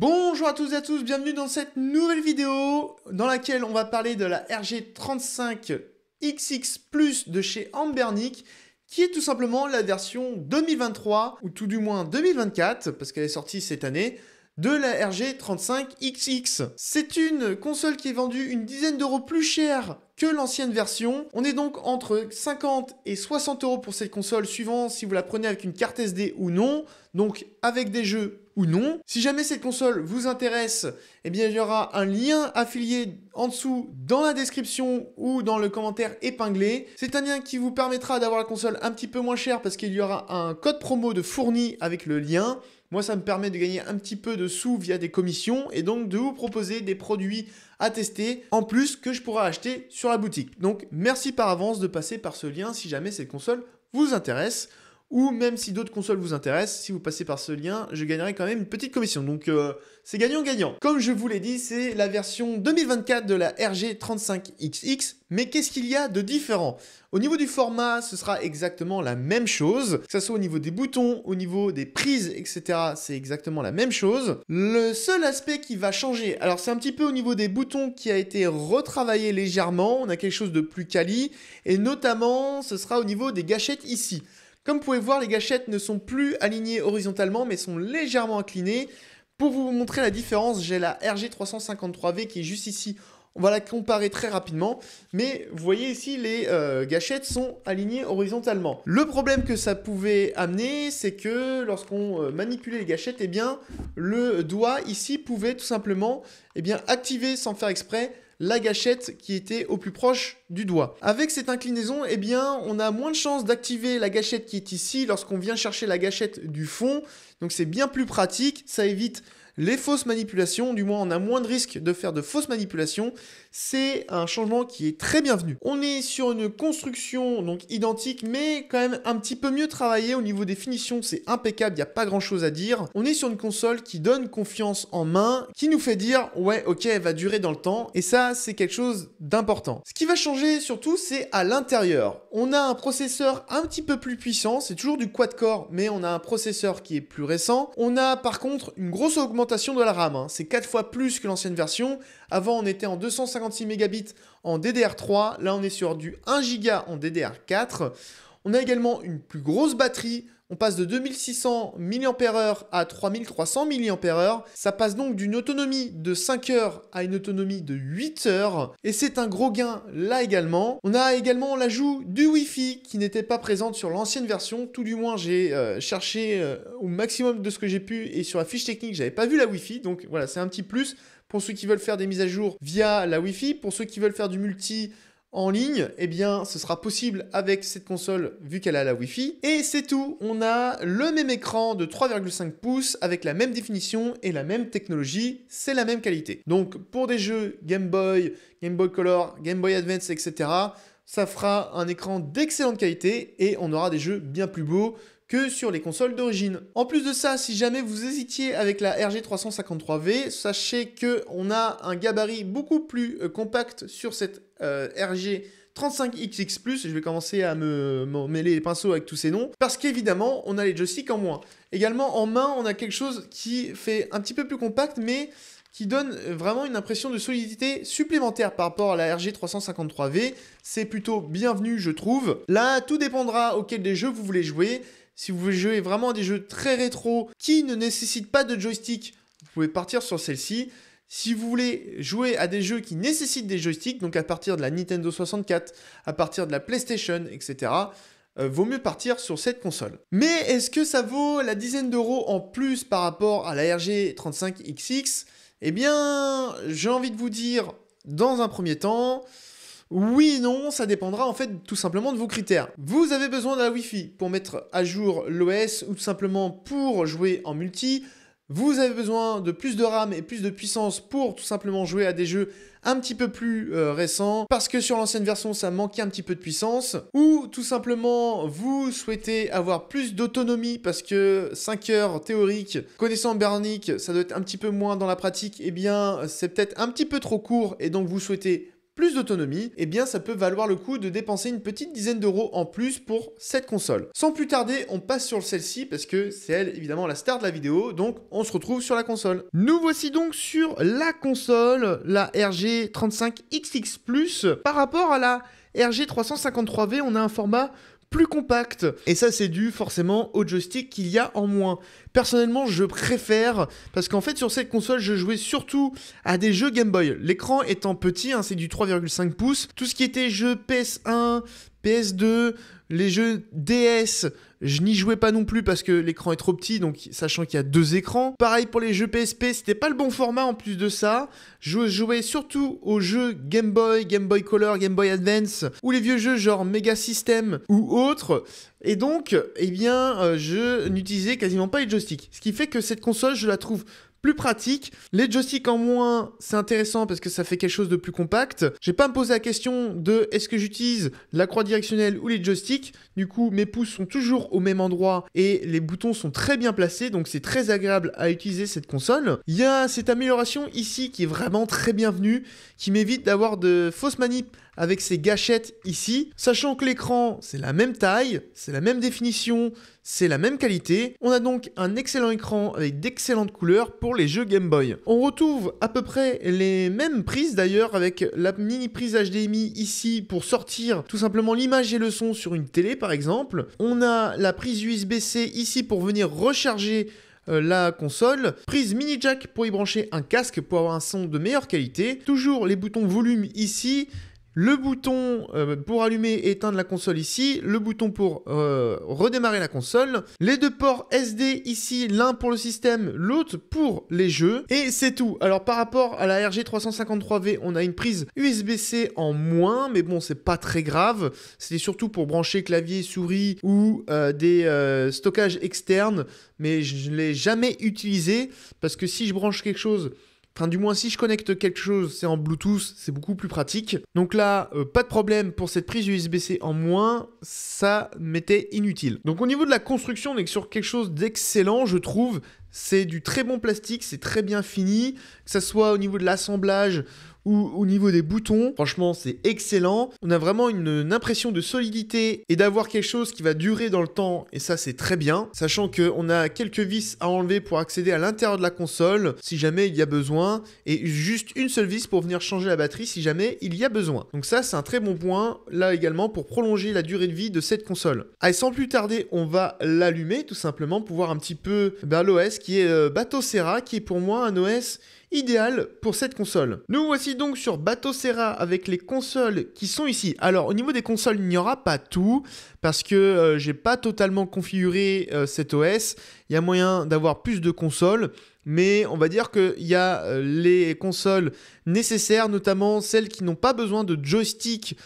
Bonjour à tous et à tous, bienvenue dans cette nouvelle vidéo dans laquelle on va parler de la RG35XX Plus de chez Ambernic qui est tout simplement la version 2023 ou tout du moins 2024 parce qu'elle est sortie cette année de la RG35XX. C'est une console qui est vendue une dizaine d'euros plus chère que l'ancienne version. On est donc entre 50 et 60 euros pour cette console suivant si vous la prenez avec une carte SD ou non, donc avec des jeux ou non. Si jamais cette console vous intéresse, eh bien il y aura un lien affilié en dessous dans la description ou dans le commentaire épinglé. C'est un lien qui vous permettra d'avoir la console un petit peu moins chère parce qu'il y aura un code promo de fourni avec le lien. Moi, ça me permet de gagner un petit peu de sous via des commissions et donc de vous proposer des produits à tester en plus que je pourrais acheter sur la boutique. Donc, merci par avance de passer par ce lien si jamais cette console vous intéresse ou même si d'autres consoles vous intéressent, si vous passez par ce lien, je gagnerai quand même une petite commission. Donc euh, c'est gagnant-gagnant. Comme je vous l'ai dit, c'est la version 2024 de la RG35XX. Mais qu'est-ce qu'il y a de différent Au niveau du format, ce sera exactement la même chose. Que ce soit au niveau des boutons, au niveau des prises, etc. C'est exactement la même chose. Le seul aspect qui va changer, alors c'est un petit peu au niveau des boutons qui a été retravaillé légèrement. On a quelque chose de plus quali. Et notamment, ce sera au niveau des gâchettes ici. Comme vous pouvez voir, les gâchettes ne sont plus alignées horizontalement mais sont légèrement inclinées. Pour vous montrer la différence, j'ai la RG353V qui est juste ici. On va la comparer très rapidement, mais vous voyez ici, les euh, gâchettes sont alignées horizontalement. Le problème que ça pouvait amener, c'est que lorsqu'on euh, manipulait les gâchettes, eh bien, le doigt ici pouvait tout simplement eh bien, activer sans faire exprès la gâchette qui était au plus proche du doigt. Avec cette inclinaison, eh bien, on a moins de chances d'activer la gâchette qui est ici lorsqu'on vient chercher la gâchette du fond. Donc c'est bien plus pratique, ça évite les fausses manipulations, du moins on a moins de risque de faire de fausses manipulations c'est un changement qui est très bienvenu. On est sur une construction donc identique, mais quand même un petit peu mieux travaillée au niveau des finitions, c'est impeccable, il n'y a pas grand chose à dire. On est sur une console qui donne confiance en main, qui nous fait dire ouais ok elle va durer dans le temps, et ça c'est quelque chose d'important. Ce qui va changer surtout c'est à l'intérieur. On a un processeur un petit peu plus puissant, c'est toujours du quad-core, mais on a un processeur qui est plus récent. On a par contre une grosse augmentation de la RAM, hein. c'est 4 fois plus que l'ancienne version, avant, on était en 256 mégabits en DDR3. Là, on est sur du 1 giga en DDR4. On a également une plus grosse batterie. On passe de 2600 mAh à 3300 mAh. Ça passe donc d'une autonomie de 5 heures à une autonomie de 8 heures. Et c'est un gros gain là également. On a également l'ajout du Wi-Fi qui n'était pas présente sur l'ancienne version. Tout du moins, j'ai euh, cherché euh, au maximum de ce que j'ai pu. Et sur la fiche technique, je n'avais pas vu la Wi-Fi. Donc voilà, c'est un petit plus. Pour ceux qui veulent faire des mises à jour via la Wi-Fi, pour ceux qui veulent faire du multi en ligne, eh bien, ce sera possible avec cette console vu qu'elle a la Wi-Fi. Et c'est tout, on a le même écran de 3,5 pouces avec la même définition et la même technologie, c'est la même qualité. Donc pour des jeux Game Boy, Game Boy Color, Game Boy Advance, etc., ça fera un écran d'excellente qualité et on aura des jeux bien plus beaux que sur les consoles d'origine. En plus de ça, si jamais vous hésitiez avec la RG353V, sachez que on a un gabarit beaucoup plus euh, compact sur cette euh, RG 35XX+, je vais commencer à me, mêler les pinceaux avec tous ces noms, parce qu'évidemment, on a les joysticks en moins. Également, en main, on a quelque chose qui fait un petit peu plus compact, mais qui donne euh, vraiment une impression de solidité supplémentaire par rapport à la RG353V. C'est plutôt bienvenu, je trouve. Là, tout dépendra auquel des jeux vous voulez jouer, si vous voulez jouer vraiment à des jeux très rétro qui ne nécessitent pas de joystick, vous pouvez partir sur celle-ci. Si vous voulez jouer à des jeux qui nécessitent des joysticks, donc à partir de la Nintendo 64, à partir de la PlayStation, etc., euh, vaut mieux partir sur cette console. Mais est-ce que ça vaut la dizaine d'euros en plus par rapport à la RG35XX Eh bien, j'ai envie de vous dire, dans un premier temps, oui, non, ça dépendra en fait tout simplement de vos critères. Vous avez besoin de la Wi-Fi pour mettre à jour l'OS ou tout simplement pour jouer en multi. Vous avez besoin de plus de RAM et plus de puissance pour tout simplement jouer à des jeux un petit peu plus euh, récents parce que sur l'ancienne version ça manquait un petit peu de puissance ou tout simplement vous souhaitez avoir plus d'autonomie parce que 5 heures théoriques, connaissant Bernic ça doit être un petit peu moins dans la pratique eh bien c'est peut-être un petit peu trop court et donc vous souhaitez plus d'autonomie, et eh bien ça peut valoir le coup de dépenser une petite dizaine d'euros en plus pour cette console. Sans plus tarder, on passe sur celle-ci parce que c'est elle évidemment la star de la vidéo, donc on se retrouve sur la console. Nous voici donc sur la console, la RG 35XX+, par rapport à la RG353V, on a un format plus compact. Et ça, c'est dû forcément au joystick qu'il y a en moins. Personnellement, je préfère, parce qu'en fait, sur cette console, je jouais surtout à des jeux Game Boy. L'écran étant petit, hein, c'est du 3,5 pouces. Tout ce qui était jeux PS1, PS2, les jeux DS, je n'y jouais pas non plus parce que l'écran est trop petit, donc sachant qu'il y a deux écrans. Pareil pour les jeux PSP, c'était pas le bon format en plus de ça. Je jouais surtout aux jeux Game Boy, Game Boy Color, Game Boy Advance, ou les vieux jeux genre Mega System ou autres. Et donc, eh bien, euh, je n'utilisais quasiment pas les joysticks. Ce qui fait que cette console, je la trouve plus pratique. Les joysticks en moins, c'est intéressant parce que ça fait quelque chose de plus compact. J'ai pas me poser la question de est-ce que j'utilise la croix directionnelle ou les joysticks. Du coup, mes pouces sont toujours au même endroit et les boutons sont très bien placés, donc c'est très agréable à utiliser cette console. Il y a cette amélioration ici qui est vraiment très bienvenue, qui m'évite d'avoir de fausses manips avec ses gâchettes ici. Sachant que l'écran, c'est la même taille, c'est la même définition, c'est la même qualité. On a donc un excellent écran avec d'excellentes couleurs pour les jeux Game Boy. On retrouve à peu près les mêmes prises d'ailleurs avec la mini prise HDMI ici pour sortir tout simplement l'image et le son sur une télé par exemple. On a la prise USB-C ici pour venir recharger euh, la console, prise mini jack pour y brancher un casque pour avoir un son de meilleure qualité, toujours les boutons volume ici, le bouton euh, pour allumer et éteindre la console ici, le bouton pour euh, redémarrer la console, les deux ports SD ici, l'un pour le système, l'autre pour les jeux, et c'est tout. Alors par rapport à la RG353V, on a une prise USB-C en moins, mais bon, c'est pas très grave, c'est surtout pour brancher clavier, souris ou euh, des stockages externes, mais je ne l'ai jamais utilisé, parce que si je branche quelque chose Enfin, du moins, si je connecte quelque chose, c'est en Bluetooth, c'est beaucoup plus pratique. Donc là, euh, pas de problème pour cette prise USB-C en moins, ça m'était inutile. Donc au niveau de la construction, on est sur quelque chose d'excellent, je trouve. C'est du très bon plastique, c'est très bien fini, que ça soit au niveau de l'assemblage, ou au niveau des boutons. Franchement, c'est excellent. On a vraiment une, impression de solidité et d'avoir quelque chose qui va durer dans le temps. Et ça, c'est très bien. Sachant qu'on a quelques vis à enlever pour accéder à l'intérieur de la console si jamais il y a besoin. Et juste une seule vis pour venir changer la batterie si jamais il y a besoin. Donc ça, c'est un très bon point là également pour prolonger la durée de vie de cette console. Allez, sans plus tarder, on va l'allumer tout simplement pour voir un petit peu eh ben, l'OS qui est euh, bateau serra qui est pour moi un OS idéal pour cette console. Nous voici donc sur Bateau Serra avec les consoles qui sont ici. Alors au niveau des consoles, il n'y aura pas tout parce que euh, j'ai pas totalement configuré euh, cet OS. Il y a moyen d'avoir plus de consoles, mais on va dire qu'il y a euh, les consoles nécessaires, notamment celles qui n'ont pas besoin de joystick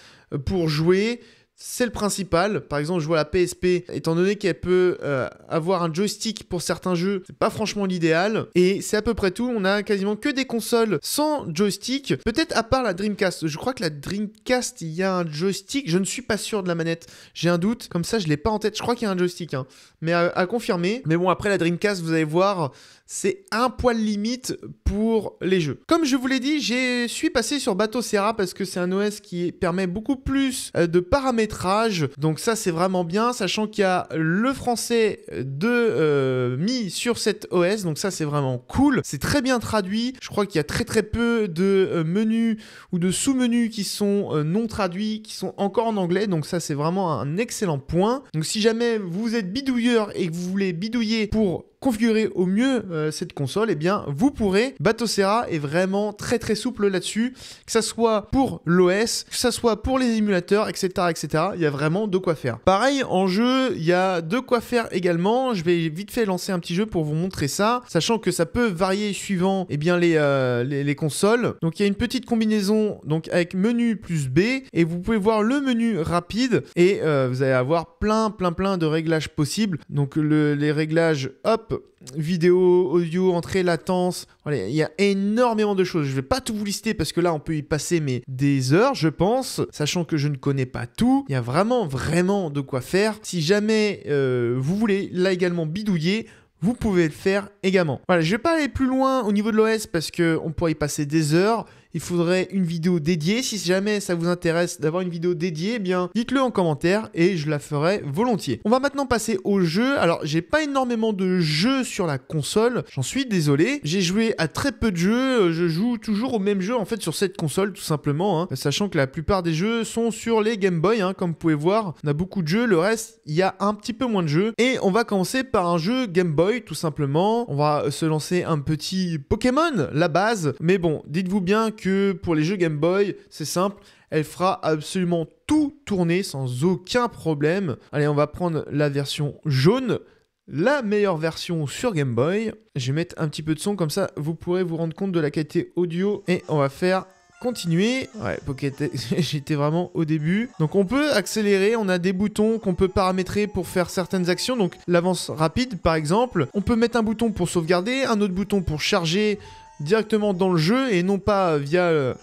pour jouer c'est le principal. Par exemple, je vois la PSP, étant donné qu'elle peut euh, avoir un joystick pour certains jeux, c'est pas franchement l'idéal. Et c'est à peu près tout. On a quasiment que des consoles sans joystick. Peut-être à part la Dreamcast. Je crois que la Dreamcast, il y a un joystick. Je ne suis pas sûr de la manette. J'ai un doute. Comme ça, je l'ai pas en tête. Je crois qu'il y a un joystick, hein. mais à confirmer. Mais bon, après la Dreamcast, vous allez voir, c'est un poil limite pour les jeux. Comme je vous l'ai dit, je suis passé sur Bateau Serra parce que c'est un OS qui permet beaucoup plus euh, de paramétrage. Donc ça, c'est vraiment bien, sachant qu'il y a le français de euh, mis sur cet OS. Donc ça, c'est vraiment cool. C'est très bien traduit. Je crois qu'il y a très très peu de euh, menus ou de sous-menus qui sont euh, non traduits, qui sont encore en anglais. Donc ça, c'est vraiment un excellent point. Donc si jamais vous êtes bidouilleur et que vous voulez bidouiller pour configurer au mieux euh, cette console, et eh bien vous pourrez. Batocera est vraiment très très souple là-dessus, que ça soit pour l'OS, que ça soit pour les émulateurs, etc., etc. Il y a vraiment de quoi faire. Pareil, en jeu, il y a de quoi faire également. Je vais vite fait lancer un petit jeu pour vous montrer ça, sachant que ça peut varier suivant eh bien euh, les, les, consoles. Donc il y a une petite combinaison donc avec menu plus B et vous pouvez voir le menu rapide et euh, vous allez avoir plein plein plein de réglages possibles. Donc les réglages hop vidéo, audio, entrée, latence. Voilà, il y a énormément de choses. Je ne vais pas tout vous lister parce que là, on peut y passer mais des heures, je pense, sachant que je ne connais pas tout. Il y a vraiment, vraiment de quoi faire. Si jamais euh, vous voulez, là également, bidouiller vous pouvez le faire également. Voilà, je vais pas aller plus loin au niveau de l'OS parce qu'on pourrait y passer des heures il faudrait une vidéo dédiée. Si jamais ça vous intéresse d'avoir une vidéo dédiée, eh bien dites-le en commentaire et je la ferai volontiers. On va maintenant passer au jeu. Alors j'ai pas énormément de jeux sur la console, j'en suis désolé. J'ai joué à très peu de jeux, euh, je joue toujours au même jeu en fait sur cette console tout simplement, hein. sachant que la plupart des jeux sont sur les Game Boy, hein, comme vous pouvez voir, on a beaucoup de jeux, le reste il y a un petit peu moins de jeux. Et on va commencer par un jeu Game Boy tout simplement, on va se lancer un petit Pokémon, la base, mais bon, dites-vous bien que pour les jeux Game Boy, c'est simple, elle fera absolument tout tourner sans aucun problème. Allez, on va prendre la version jaune, la meilleure version sur Game Boy. Je vais mettre un petit peu de son, comme ça vous pourrez vous rendre compte de la qualité audio. Et on va faire continuer. Ouais, j'étais vraiment au début. Donc on peut accélérer, on a des boutons qu'on peut paramétrer pour faire certaines actions. Donc l'avance rapide, par exemple. On peut mettre un bouton pour sauvegarder, un autre bouton pour charger directement dans le jeu et non pas via euh,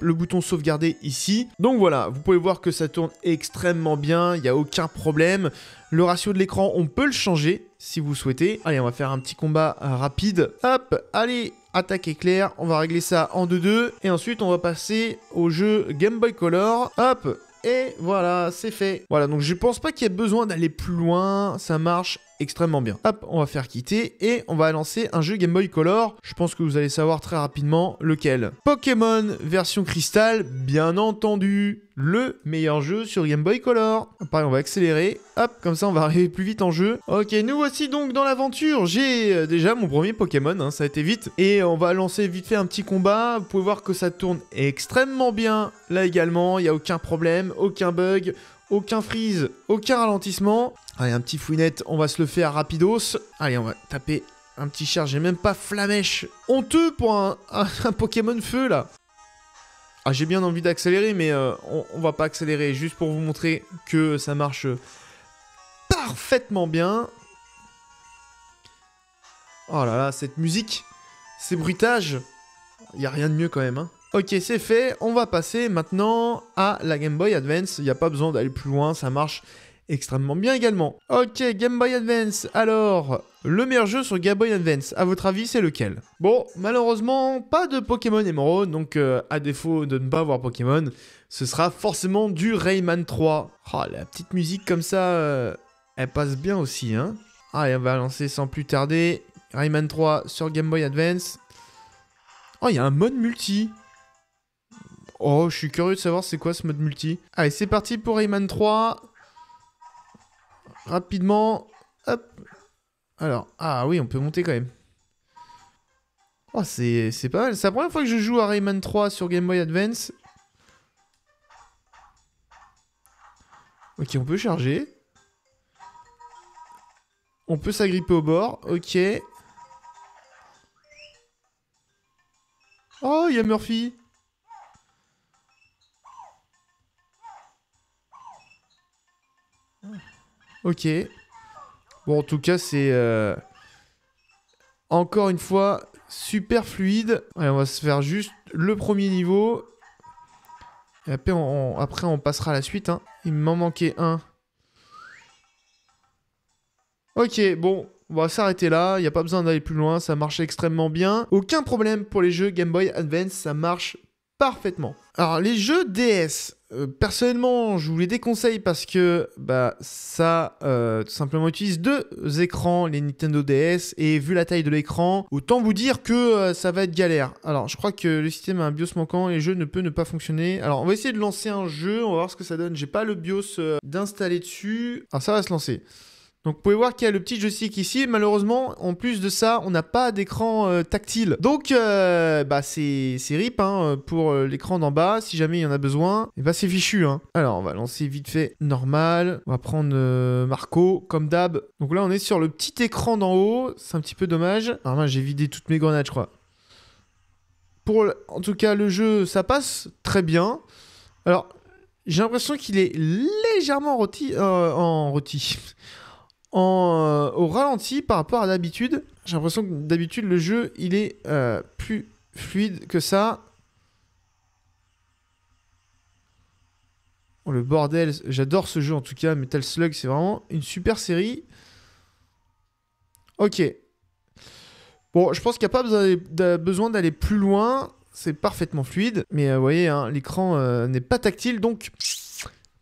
le bouton sauvegarder ici. Donc voilà, vous pouvez voir que ça tourne extrêmement bien, il n'y a aucun problème. Le ratio de l'écran, on peut le changer si vous souhaitez. Allez, on va faire un petit combat rapide. Hop, allez, attaque éclair, on va régler ça en 2-2. Et ensuite, on va passer au jeu Game Boy Color. Hop, et voilà, c'est fait. Voilà, donc je pense pas qu'il y ait besoin d'aller plus loin, ça marche extrêmement bien. Hop, on va faire quitter et on va lancer un jeu Game Boy Color. Je pense que vous allez savoir très rapidement lequel. Pokémon version cristal, bien entendu le meilleur jeu sur Game Boy Color. Pareil, on va accélérer. Hop, comme ça, on va arriver plus vite en jeu. Ok, nous voici donc dans l'aventure. J'ai euh, déjà mon premier Pokémon, hein, ça a été vite. Et on va lancer vite fait un petit combat. Vous pouvez voir que ça tourne extrêmement bien. Là également, il n'y a aucun problème, aucun bug. Aucun freeze, aucun ralentissement. Allez, un petit fouinette, on va se le faire à rapidos. Allez, on va taper un petit char. J'ai même pas flamèche. Honteux pour un, Pokémon feu, là. Ah, j'ai bien envie d'accélérer, mais euh, on, va pas accélérer. Juste pour vous montrer que ça marche parfaitement bien. Oh là là, cette musique, ces bruitages. Il a rien de mieux quand même. Hein. Ok, c'est fait. On va passer maintenant à la Game Boy Advance. Il n'y a pas besoin d'aller plus loin, ça marche extrêmement bien également. Ok, Game Boy Advance. Alors, le meilleur jeu sur Game Boy Advance, à votre avis, c'est lequel Bon, malheureusement, pas de Pokémon Emerald, donc euh, à défaut de ne pas avoir Pokémon, ce sera forcément du Rayman 3. Oh, la petite musique comme ça, euh, elle passe bien aussi, hein Allez, ah, on va lancer sans plus tarder Rayman 3 sur Game Boy Advance. Oh, il y a un mode multi Oh, je suis curieux de savoir c'est quoi ce mode multi. Allez, c'est parti pour Rayman 3. Rapidement. Hop. Alors, ah oui, on peut monter quand même. Oh, c'est pas mal. C'est la première fois que je joue à Rayman 3 sur Game Boy Advance. Ok, on peut charger. On peut s'agripper au bord. Ok. Oh, il y a Murphy. Ok. Bon, en tout cas, c'est... Euh, encore une fois, super fluide. on va se faire juste le premier niveau. Et après, on, passera à la suite. Hein. Il m'en manquait un. Ok, bon, on va s'arrêter là. Il n'y a pas besoin d'aller plus loin. Ça marche extrêmement bien. Aucun problème pour les jeux Game Boy Advance. Ça marche parfaitement. Alors, les jeux DS. Euh, personnellement, je vous les déconseille parce que bah, ça euh, tout simplement utilise deux écrans, les Nintendo DS, et vu la taille de l'écran, autant vous dire que euh, ça va être galère. Alors, je crois que le système a un BIOS manquant et le jeu ne peut ne pas fonctionner. Alors, on va essayer de lancer un jeu, on va voir ce que ça donne. J'ai pas le BIOS d'installer dessus. Alors, ça va se lancer. Donc vous pouvez voir qu'il y a le petit joystick ici. Malheureusement, en plus de ça, on n'a pas d'écran euh, tactile. Donc euh, bah c'est rip hein, pour euh, l'écran d'en bas. Si jamais il y en a besoin, et eh bah ben, c'est fichu. Hein. Alors on va lancer vite fait normal. On va prendre Marco comme d'hab. Donc là on est sur le petit écran d'en haut. C'est un petit peu dommage. Ah j'ai vidé toutes mes grenades je crois. Pour en tout cas le jeu ça passe très bien. Alors j'ai l'impression qu'il est légèrement rôti en rôti. Euh, au ralenti par rapport à d'habitude. J'ai l'impression que d'habitude, le jeu, il est euh, plus fluide que ça. Oh, le bordel, j'adore ce jeu en tout cas. Metal Slug, c'est vraiment une super série. Ok. Bon, je pense qu'il n'y a pas besoin d'aller plus loin. C'est parfaitement fluide. Mais euh, vous voyez, hein, l'écran n'est pas tactile, donc...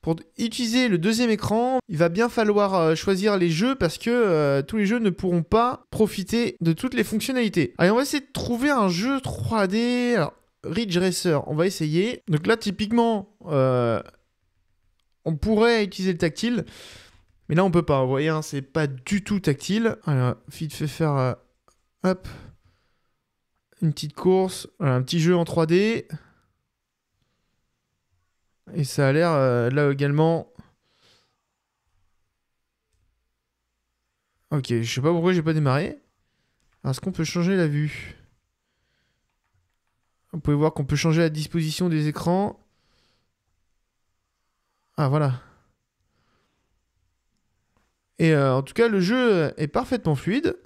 Pour utiliser le deuxième écran, il va bien falloir euh, choisir les jeux parce que euh, tous les jeux ne pourront pas profiter de toutes les fonctionnalités. Allez, on va essayer de trouver un jeu 3D. Alors, Ridge Racer, on va essayer. Donc là, typiquement, euh, on pourrait utiliser le tactile. Mais là, on peut pas. Vous voyez, hein, c'est pas du tout tactile. Alors, vite fait faire... hop. Une petite course. un petit jeu en 3D. Et ça a l'air, euh, là également... Ok, je sais pas pourquoi j'ai pas démarré. Est-ce qu'on peut changer la vue Vous pouvez voir qu'on peut changer la disposition des écrans. Ah voilà. Et euh, en tout cas, le jeu est parfaitement fluide.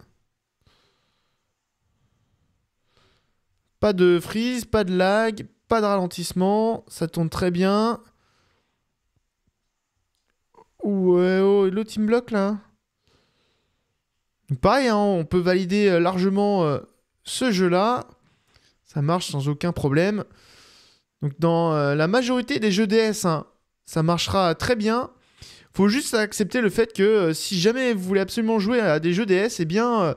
Pas de freeze, pas de lag, pas de ralentissement, ça tourne très bien. Ouais, oh, le team block là. Pareil, hein, on peut valider euh, largement euh, ce jeu-là. Ça marche sans aucun problème. Donc dans euh, la majorité des jeux DS, hein, ça marchera très bien. Faut juste accepter le fait que si jamais vous voulez absolument jouer à des jeux DS, eh bien,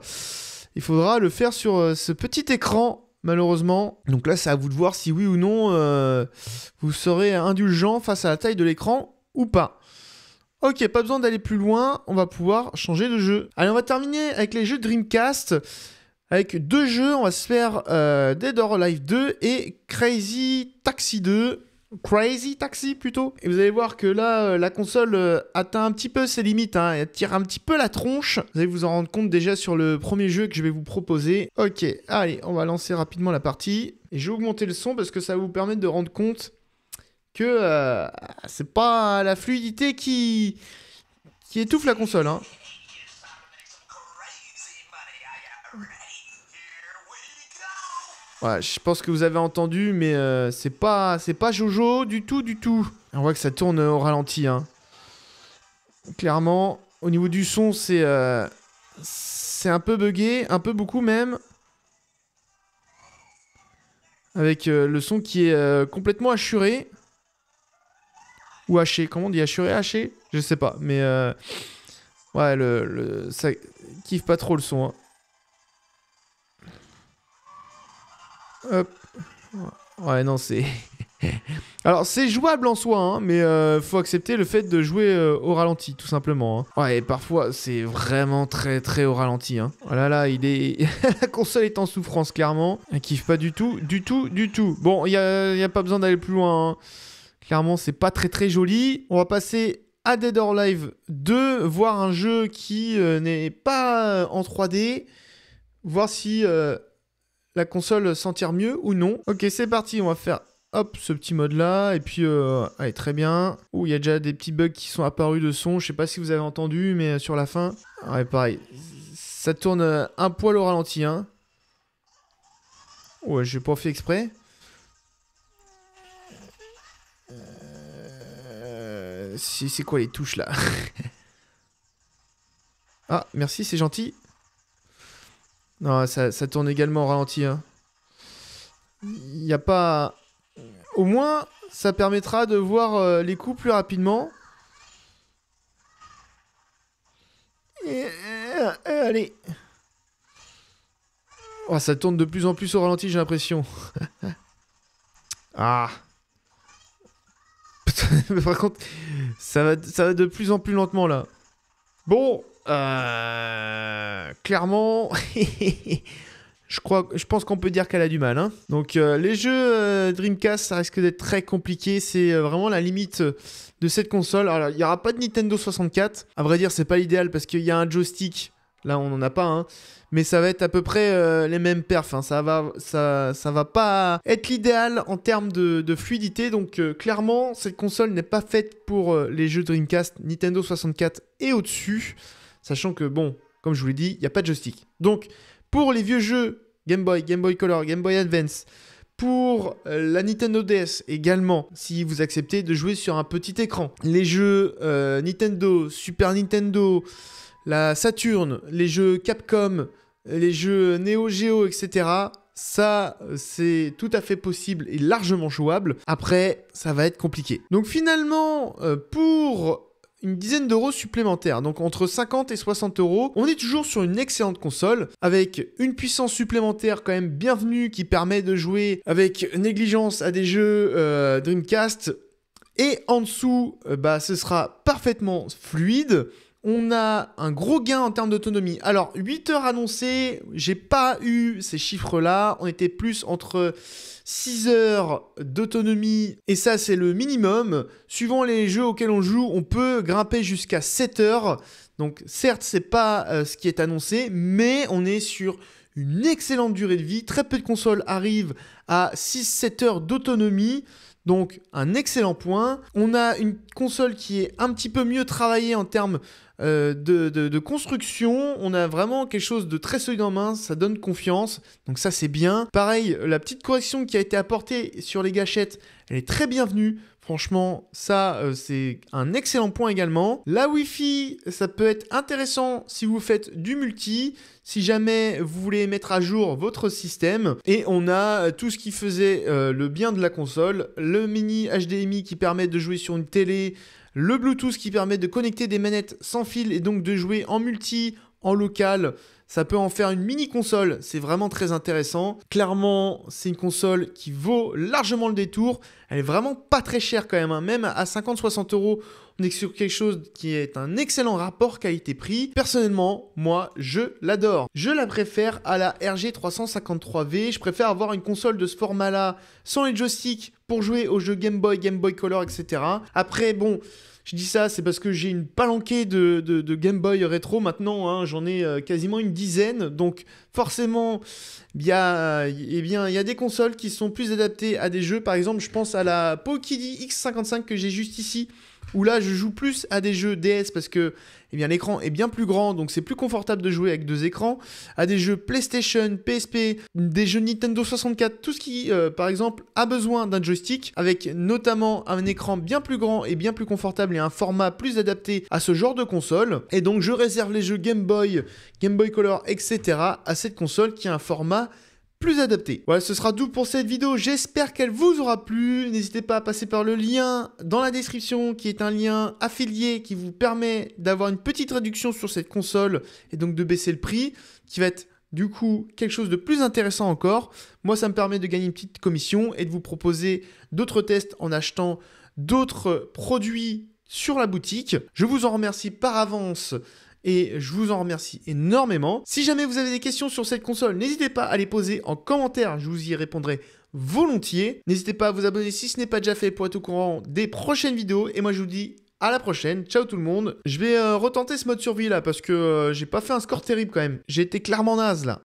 il faudra le faire sur ce petit écran malheureusement. Donc là, c'est à vous de voir si oui ou non euh, vous serez indulgent face à la taille de l'écran ou pas. Ok, pas besoin d'aller plus loin, on va pouvoir changer de jeu. Allez, on va terminer avec les jeux Dreamcast. Avec deux jeux, on va se faire euh, Dead or Alive 2 et Crazy Taxi 2. Crazy Taxi plutôt. Et vous allez voir que là, euh, la console euh, atteint un petit peu ses limites, hein, elle tire un petit peu la tronche. Vous allez vous en rendre compte déjà sur le premier jeu que je vais vous proposer. Ok, allez, on va lancer rapidement la partie. Et je vais augmenter le son parce que ça va vous permettre de rendre compte que euh, c'est pas la fluidité qui, qui étouffe la console. Hein. ouais je pense que vous avez entendu, mais euh, c'est pas, c'est pas Jojo du tout, du tout. On voit que ça tourne euh, au ralenti. Hein. Clairement, au niveau du son, c'est, euh, c'est un peu buggé, un peu beaucoup même, avec le son qui est complètement assuré ou haché. Comment on dit assuré, haché Je sais pas, mais ouais, le, le, ça kiffe pas trop le son. Hein. Ouais, non, c'est... Alors, c'est jouable en soi, hein, mais il euh, faut accepter le fait de jouer euh, au ralenti, tout simplement. Hein. Ouais, et parfois, c'est vraiment très, très au ralenti. Hein. Oh là il est... la console est en souffrance, clairement. Elle kiffe pas du tout, du tout, du tout. Bon, il n'y a, pas besoin d'aller plus loin. Hein. Clairement, c'est pas très, très joli. On va passer à Dead or Live 2, voir un jeu qui euh, n'est pas en 3D, voir si la console sentir mieux ou non. Ok, c'est parti, on va faire hop, ce petit mode là, et puis, euh, allez, très bien. Ouh, il y a déjà des petits bugs qui sont apparus de son, je sais pas si vous avez entendu, mais euh, sur la fin, ouais, pareil, ça tourne euh, un poil au ralenti, hein. Ouais, j'ai pas fait exprès. C'est quoi les touches là Ah, merci, c'est gentil. Non, ça, tourne également au ralenti. Hein. Il n'y a pas. Au moins, ça permettra de voir euh, les coups plus rapidement. allez. Oh, ça tourne de plus en plus au ralenti, j'ai l'impression. ah. Par contre, ça va, ça va de plus en plus lentement là. Bon, euh, clairement, je, pense qu'on peut dire qu'elle a du mal. Hein. Donc euh, les jeux euh, Dreamcast, ça risque d'être très compliqué. C'est vraiment la limite de cette console. Alors il n'y aura pas de Nintendo 64. À vrai dire, c'est pas l'idéal parce qu'il y a un joystick. Là, on n'en a pas hein. Mais ça va être à peu près les mêmes perfs. Hein. Ça va, ça, ça, va pas être l'idéal en termes de, de fluidité. Donc clairement, cette console n'est pas faite pour les jeux Dreamcast, Nintendo 64 et au-dessus. Sachant que, bon, comme je vous l'ai dit, il n'y a pas de joystick. Donc, pour les vieux jeux Game Boy, Game Boy Color, Game Boy Advance, pour euh, la Nintendo DS également, si vous acceptez de jouer sur un petit écran. Les jeux euh, Nintendo, Super Nintendo, la Saturn, les jeux Capcom, les jeux Neo Geo, etc. Ça, c'est tout à fait possible et largement jouable. Après, ça va être compliqué. Donc finalement, euh, pour dizaine d'euros supplémentaires, donc entre 50 et 60 euros. On est toujours sur une excellente console, avec une puissance supplémentaire quand même bienvenue qui permet de jouer avec négligence à des jeux euh, Dreamcast. Et en dessous, euh, bah, ce sera parfaitement fluide. On a un gros gain en termes d'autonomie. Alors, 8 heures annoncées, j'ai pas eu ces chiffres-là. On était plus entre 6 heures d'autonomie, et ça c'est le minimum. Suivant les jeux auxquels on joue, on peut grimper jusqu'à 7 heures. Donc certes, c'est pas euh, ce qui est annoncé, mais on est sur une excellente durée de vie. Très peu de consoles arrivent à 6-7 heures d'autonomie. Donc un excellent point. On a une console qui est un petit peu mieux travaillée en termes euh, de, construction. On a vraiment quelque chose de très solide en main, ça donne confiance, donc ça c'est bien. Pareil, la petite correction qui a été apportée sur les gâchettes, elle est très bienvenue. Franchement, ça euh, c'est un excellent point également. La Wi-Fi, ça peut être intéressant si vous faites du multi, si jamais vous voulez mettre à jour votre système. Et on a euh, tout ce qui faisait le bien de la console, le mini HDMI qui permet de jouer sur une télé le Bluetooth qui permet de connecter des manettes sans fil et donc de jouer en multi, en local. Ça peut en faire une mini console, c'est vraiment très intéressant. Clairement, c'est une console qui vaut largement le détour. Elle est vraiment pas très chère quand même, hein. même à 50-60 euros on est sur quelque chose qui est un excellent rapport qualité-prix. Personnellement, moi, je l'adore. Je la préfère à la RG 353V. Je préfère avoir une console de ce format-là, sans les joysticks, pour jouer aux jeux Game Boy, Game Boy Color, etc. Après, bon... Je dis ça, c'est parce que j'ai une palanquée de, Game Boy rétro maintenant. Hein. J'en ai euh, quasiment une dizaine. Donc, forcément, il y, a, eh y a des consoles qui sont plus adaptées à des jeux. Par exemple, je pense à la Pokidi X55 que j'ai juste ici, où là je joue plus à des jeux DS parce que eh l'écran est bien plus grand donc c'est plus confortable de jouer avec deux écrans, à des jeux PlayStation, PSP, des jeux Nintendo 64, tout ce qui euh, par exemple a besoin d'un joystick avec notamment un écran bien plus grand et bien plus confortable et un format plus adapté à ce genre de console et donc je réserve les jeux Game Boy, Game Boy Color etc à cette console qui a un format plus adapté. Voilà, ce sera tout pour cette vidéo. J'espère qu'elle vous aura plu. N'hésitez pas à passer par le lien dans la description qui est un lien affilié qui vous permet d'avoir une petite réduction sur cette console et donc de baisser le prix qui va être du coup quelque chose de plus intéressant encore. Moi, ça me permet de gagner une petite commission et de vous proposer d'autres tests en achetant d'autres produits sur la boutique. Je vous en remercie par avance et je vous en remercie énormément. Si jamais vous avez des questions sur cette console, n'hésitez pas à les poser en commentaire, je vous y répondrai volontiers. N'hésitez pas à vous abonner si ce n'est pas déjà fait pour être au courant des prochaines vidéos. Et moi je vous dis à la prochaine, ciao tout le monde. Je vais euh, retenter ce mode survie là parce que euh, j'ai pas fait un score terrible quand même. J'ai été clairement naze là.